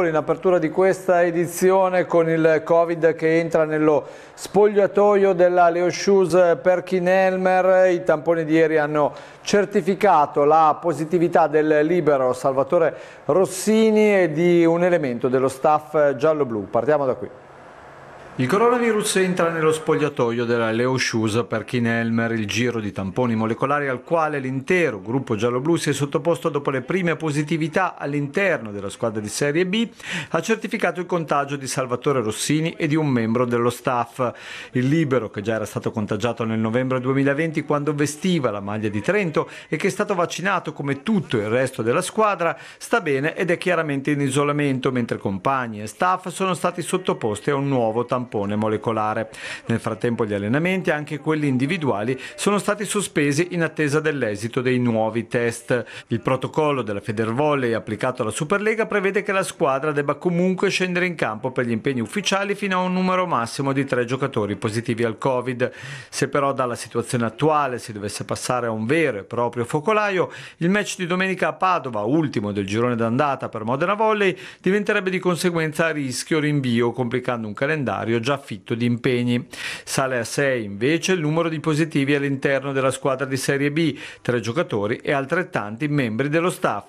in apertura di questa edizione con il Covid che entra nello spogliatoio della Leo Shoes Perkin Elmer. I tamponi di ieri hanno certificato la positività del libero Salvatore Rossini e di un elemento dello staff giallo-blu. Partiamo da qui. Il coronavirus entra nello spogliatoio della Leo Shoes per Kin Elmer, il giro di tamponi molecolari al quale l'intero gruppo giallo-blu si è sottoposto dopo le prime positività all'interno della squadra di Serie B, ha certificato il contagio di Salvatore Rossini e di un membro dello staff. Il libero, che già era stato contagiato nel novembre 2020 quando vestiva la maglia di Trento e che è stato vaccinato come tutto il resto della squadra, sta bene ed è chiaramente in isolamento, mentre compagni e staff sono stati sottoposti a un nuovo tampone tampone molecolare. Nel frattempo gli allenamenti, anche quelli individuali, sono stati sospesi in attesa dell'esito dei nuovi test. Il protocollo della Federvolley applicato alla Superlega prevede che la squadra debba comunque scendere in campo per gli impegni ufficiali fino a un numero massimo di tre giocatori positivi al Covid. Se però dalla situazione attuale si dovesse passare a un vero e proprio focolaio, il match di domenica a Padova, ultimo del girone d'andata per Modena Volley, diventerebbe di conseguenza a rischio rinvio, complicando un calendario calendario già fitto di impegni. Sale a 6 invece il numero di positivi all'interno della squadra di Serie B, tre giocatori e altrettanti membri dello staff.